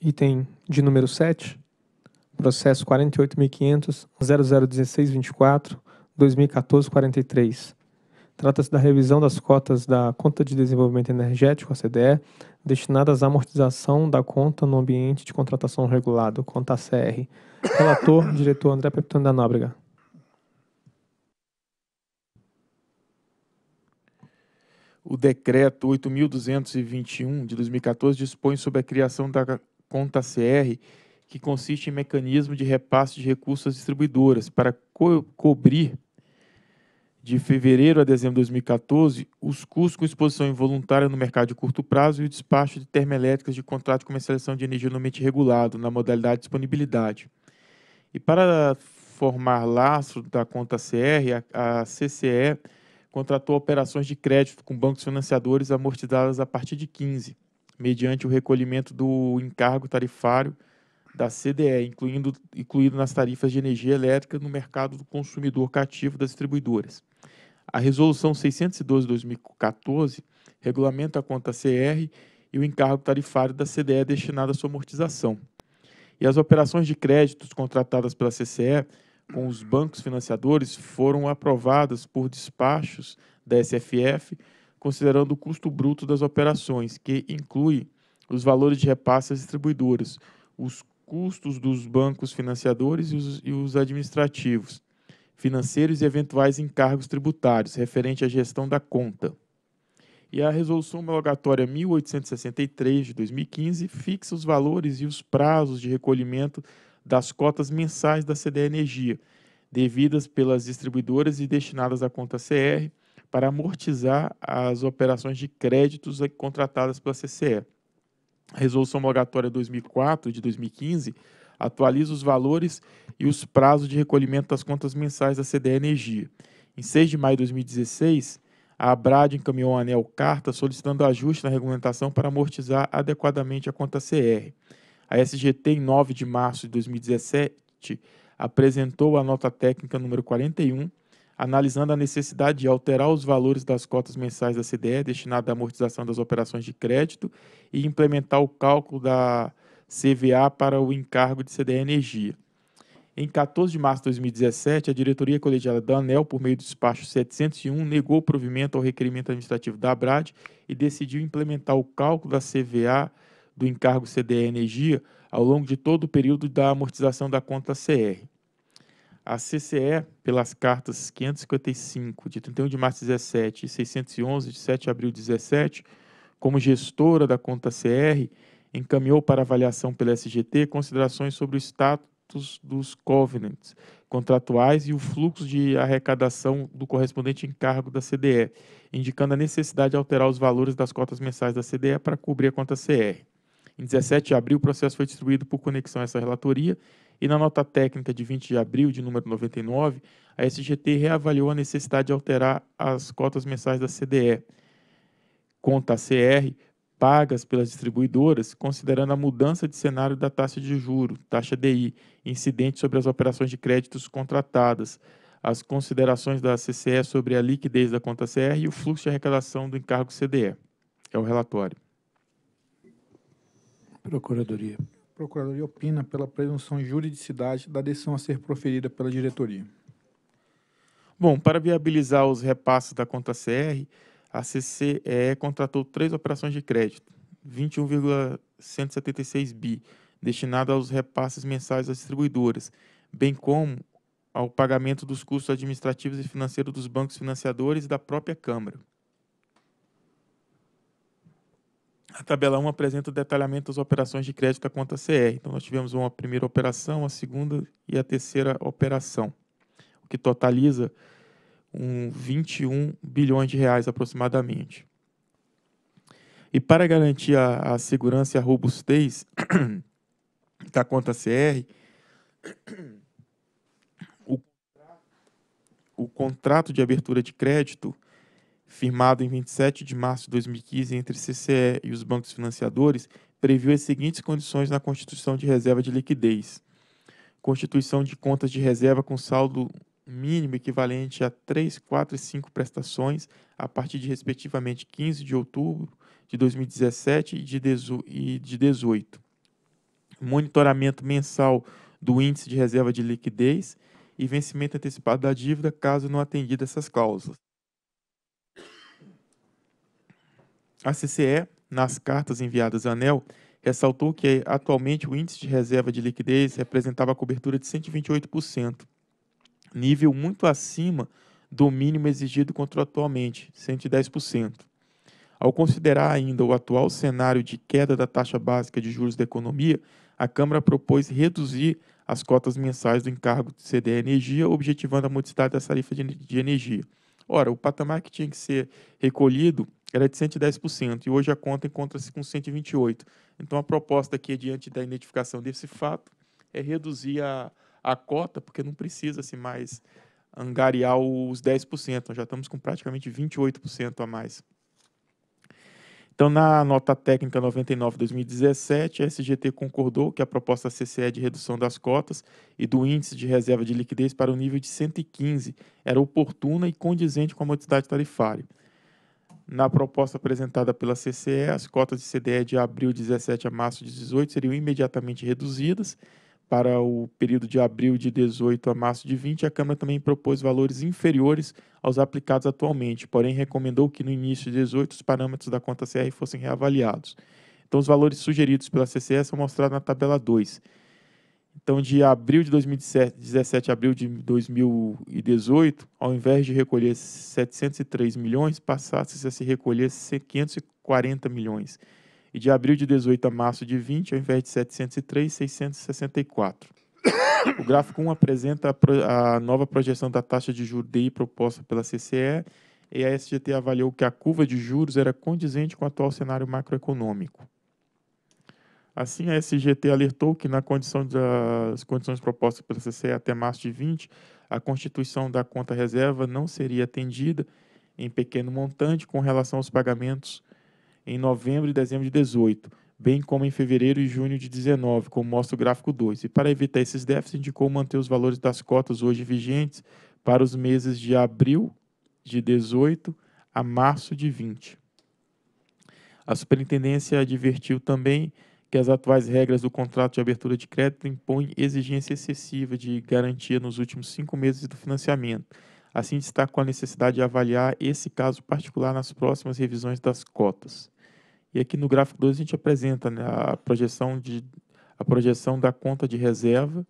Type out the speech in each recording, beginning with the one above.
item de número 7, processo 48.500.001624.2014.43. Trata-se da revisão das cotas da Conta de Desenvolvimento Energético, a CDE, destinadas à amortização da conta no ambiente de contratação regulado, conta CR. Relator, diretor André Pepitone da Nóbrega. O decreto 8.221 de 2014 dispõe sobre a criação da conta CR, que consiste em mecanismo de repasse de recursos às distribuidoras para co cobrir de fevereiro a dezembro de 2014 os custos com exposição involuntária no mercado de curto prazo e o despacho de termoelétricas de contrato de comercialização de energia no ambiente regulado na modalidade de disponibilidade. E para formar laço da conta CR, a, a CCE contratou operações de crédito com bancos financiadores amortizadas a partir de 15 mediante o recolhimento do encargo tarifário da CDE, incluindo, incluído nas tarifas de energia elétrica no mercado do consumidor cativo das distribuidoras. A Resolução 612-2014 regulamenta a conta CR e o encargo tarifário da CDE destinado à sua amortização. E as operações de créditos contratadas pela CCE com os bancos financiadores foram aprovadas por despachos da SFF considerando o custo bruto das operações, que inclui os valores de repasse às distribuidoras, os custos dos bancos financiadores e os, e os administrativos, financeiros e eventuais encargos tributários, referente à gestão da conta. E a Resolução Homologatória 1863 de 2015 fixa os valores e os prazos de recolhimento das cotas mensais da CDE Energia, devidas pelas distribuidoras e destinadas à conta CR, para amortizar as operações de créditos contratadas pela CCE. A Resolução Moratória 2004 de 2015 atualiza os valores e os prazos de recolhimento das contas mensais da CDE Energia. Em 6 de maio de 2016, a Abrad encaminhou a ANEL carta solicitando ajuste na regulamentação para amortizar adequadamente a conta CR. A SGT, em 9 de março de 2017, apresentou a nota técnica número 41, analisando a necessidade de alterar os valores das cotas mensais da CDE destinada à amortização das operações de crédito e implementar o cálculo da CVA para o encargo de CDE Energia. Em 14 de março de 2017, a diretoria colegiada da ANEL, por meio do despacho 701, negou o provimento ao requerimento administrativo da ABRAD e decidiu implementar o cálculo da CVA do encargo CDE Energia ao longo de todo o período da amortização da conta CR. A CCE, pelas cartas 555 de 31 de março 17 e 611 de 7 de abril 17, como gestora da conta CR, encaminhou para avaliação pela SGT considerações sobre o status dos covenants contratuais e o fluxo de arrecadação do correspondente encargo da CDE, indicando a necessidade de alterar os valores das cotas mensais da CDE para cobrir a conta CR. Em 17 de abril, o processo foi distribuído por conexão a essa relatoria e na nota técnica de 20 de abril, de número 99, a SGT reavaliou a necessidade de alterar as cotas mensais da CDE, conta CR, pagas pelas distribuidoras, considerando a mudança de cenário da taxa de juro, taxa DI, incidente sobre as operações de créditos contratadas, as considerações da CCE sobre a liquidez da conta CR e o fluxo de arrecadação do encargo CDE. É o relatório. Procuradoria. Procuradoria opina pela presunção de juridicidade da decisão a ser proferida pela diretoria. Bom, para viabilizar os repasses da conta CR, a CCE contratou três operações de crédito, 21,176 bi, destinado aos repasses mensais às distribuidoras, bem como ao pagamento dos custos administrativos e financeiros dos bancos financiadores e da própria Câmara. A tabela 1 apresenta o detalhamento das operações de crédito à conta CR. Então, nós tivemos uma primeira operação, a segunda e a terceira operação, o que totaliza um 21 bilhões de reais aproximadamente. E para garantir a, a segurança e a robustez da conta CR, o, o contrato de abertura de crédito firmado em 27 de março de 2015 entre CCE e os bancos financiadores, previu as seguintes condições na constituição de reserva de liquidez: constituição de contas de reserva com saldo mínimo equivalente a 3, 4 e 5 prestações a partir de, respectivamente, 15 de outubro de 2017 e de 18. Monitoramento mensal do índice de reserva de liquidez e vencimento antecipado da dívida caso não atendida essas cláusulas. A CCE, nas cartas enviadas à ANEL, ressaltou que atualmente o índice de reserva de liquidez representava a cobertura de 128%, nível muito acima do mínimo exigido contratualmente, 110%. Ao considerar ainda o atual cenário de queda da taxa básica de juros da economia, a Câmara propôs reduzir as cotas mensais do encargo de CDE Energia, objetivando a modicidade da tarifa de energia. Ora, o patamar que tinha que ser recolhido era é de 110% e hoje a conta encontra-se com 128%. Então, a proposta aqui, diante da identificação desse fato, é reduzir a, a cota, porque não precisa-se mais angariar os 10%. Nós já estamos com praticamente 28% a mais. Então, na nota técnica 99-2017, a SGT concordou que a proposta CCE é de redução das cotas e do índice de reserva de liquidez para o nível de 115 era oportuna e condizente com a modicidade tarifária. Na proposta apresentada pela CCE, as cotas de CDE de abril 17 a março de 18 seriam imediatamente reduzidas. Para o período de abril de 18 a março de 20, a Câmara também propôs valores inferiores aos aplicados atualmente, porém recomendou que no início de 18 os parâmetros da conta CR fossem reavaliados. Então, os valores sugeridos pela CCE são mostrados na tabela 2. Então, de abril de 2017 a abril de 2018, ao invés de recolher 703 milhões, passasse a se recolher 540 milhões. E de abril de 18 a março de 20, ao invés de 703, 664. O gráfico 1 apresenta a, nova projeção da taxa de juros DI proposta pela CCE, e a SGT avaliou que a curva de juros era condizente com o atual cenário macroeconômico. Assim, a SGT alertou que, na condição das condições propostas pela CCE até março de 20, a constituição da conta reserva não seria atendida em pequeno montante com relação aos pagamentos em novembro e dezembro de 18, bem como em fevereiro e junho de 19, como mostra o gráfico 2. E para evitar esses déficits, indicou manter os valores das cotas hoje vigentes para os meses de abril de 18 a março de 20. A superintendência advertiu também que as atuais regras do contrato de abertura de crédito impõem exigência excessiva de garantia nos últimos cinco meses do financiamento. Assim, com a necessidade de avaliar esse caso particular nas próximas revisões das cotas. E aqui no gráfico 2 a gente apresenta né, a, projeção de, a projeção da conta de reserva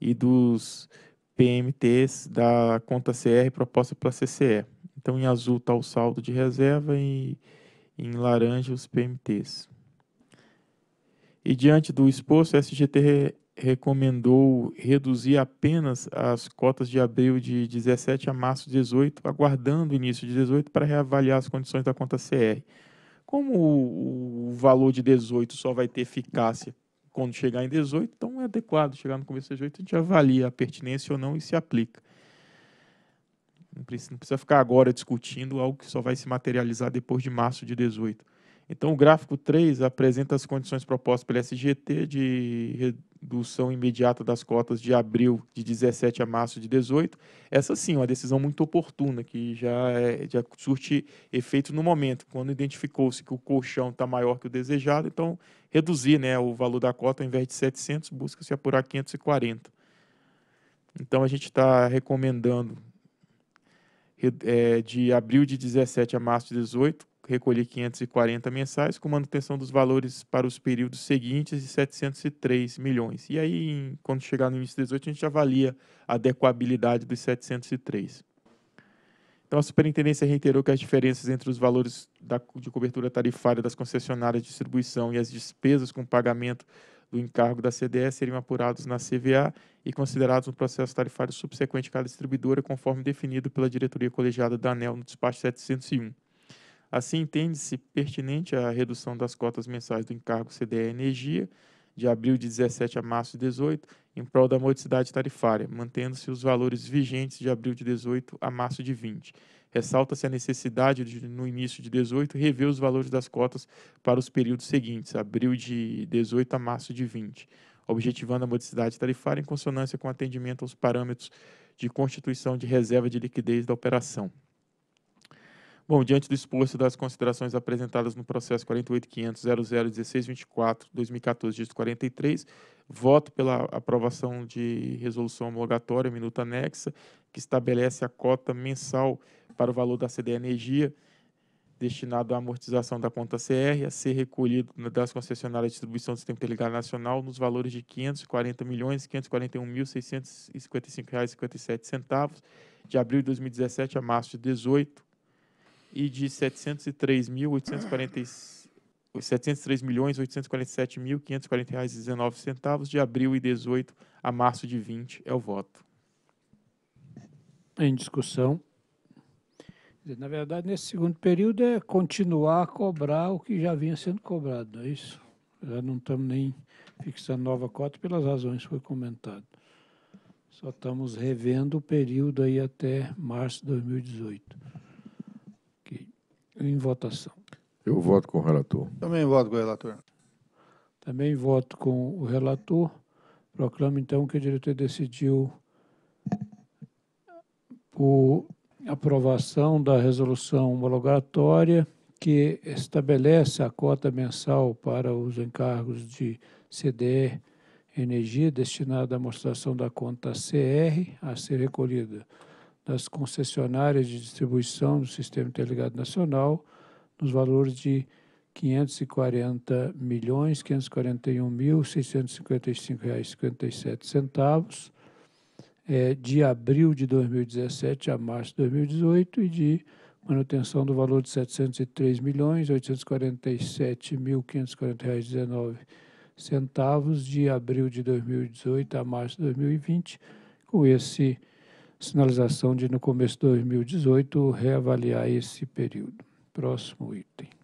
e dos PMTs da conta CR proposta pela CCE. Então, em azul está o saldo de reserva e em laranja os PMTs. E diante do exposto, a SGT recomendou reduzir apenas as cotas de abril de 17 a março de 18, aguardando o início de 18 para reavaliar as condições da conta CR. Como o, valor de 18 só vai ter eficácia quando chegar em 18, então é adequado chegar no começo de 18, a gente avalia a pertinência ou não e se aplica. não precisa ficar agora discutindo algo que só vai se materializar depois de março de 18. Então, o gráfico 3 apresenta as condições propostas pela SGT de redução imediata das cotas de abril de 17 a março de 18. Essa sim, é uma decisão muito oportuna, que já, é, já surte efeito no momento, quando identificou-se que o colchão está maior que o desejado, então reduzir né, o valor da cota, ao invés de 700, busca-se apurar 540. Então, a gente está recomendando é, de abril de 17 a março de 18, recolher 540 mensais, com manutenção dos valores para os períodos seguintes de 703 milhões. E aí, quando chegar no início de 18, a gente avalia a adequabilidade dos 703. Então, a superintendência reiterou que as diferenças entre os valores da, de cobertura tarifária das concessionárias de distribuição e as despesas com pagamento do encargo da CDE seriam apurados na CVA e considerados no processo tarifário subsequente de cada distribuidora, conforme definido pela diretoria colegiada da ANEL no despacho 701. Assim, entende-se pertinente a redução das cotas mensais do encargo CDE Energia, de abril de 17 a março de 18, em prol da modicidade tarifária, mantendo-se os valores vigentes de abril de 18 a março de 20. Ressalta-se a necessidade de, no início de 18, rever os valores das cotas para os períodos seguintes, abril de 18 a março de 20, objetivando a modicidade tarifária em consonância com atendimento aos parâmetros de constituição de reserva de liquidez da operação. Bom, diante do exposto das considerações apresentadas no processo 48.500.001624-2014, dígito 43, voto pela aprovação de resolução homologatória, minuta anexa, que estabelece a cota mensal para o valor da CDE Energia destinado à amortização da conta CR a ser recolhido das concessionárias de distribuição do Sistema Interligado Nacional nos valores de R$ 540 milhões centavos de abril de 2017 a março de 2018 e de 703 mil milhões 847 mil reais centavos de abril e 18 a março de 20 é o voto. Em discussão. Na verdade, nesse segundo período é continuar a cobrar o que já vinha sendo cobrado, não é isso? Já não estamos nem fixando nova cota pelas razões que foi comentado. Só estamos revendo o período aí até março de 2018 em votação. Eu voto com o relator. Também voto com o relator. Também voto com o relator. Proclamo, então, que a diretoria decidiu por aprovação da resolução homologatória que estabelece a cota mensal para os encargos de CDE Energia destinada à amostração da conta CR a ser recolhida das concessionárias de distribuição do Sistema Interligado Nacional nos valores de 540 milhões reais 57 centavos é, de abril de 2017 a março de 2018 e de manutenção do valor de 703 milhões reais 19 centavos de abril de 2018 a março de 2020 com esse sinalização de, no começo de 2018, reavaliar esse período. Próximo item.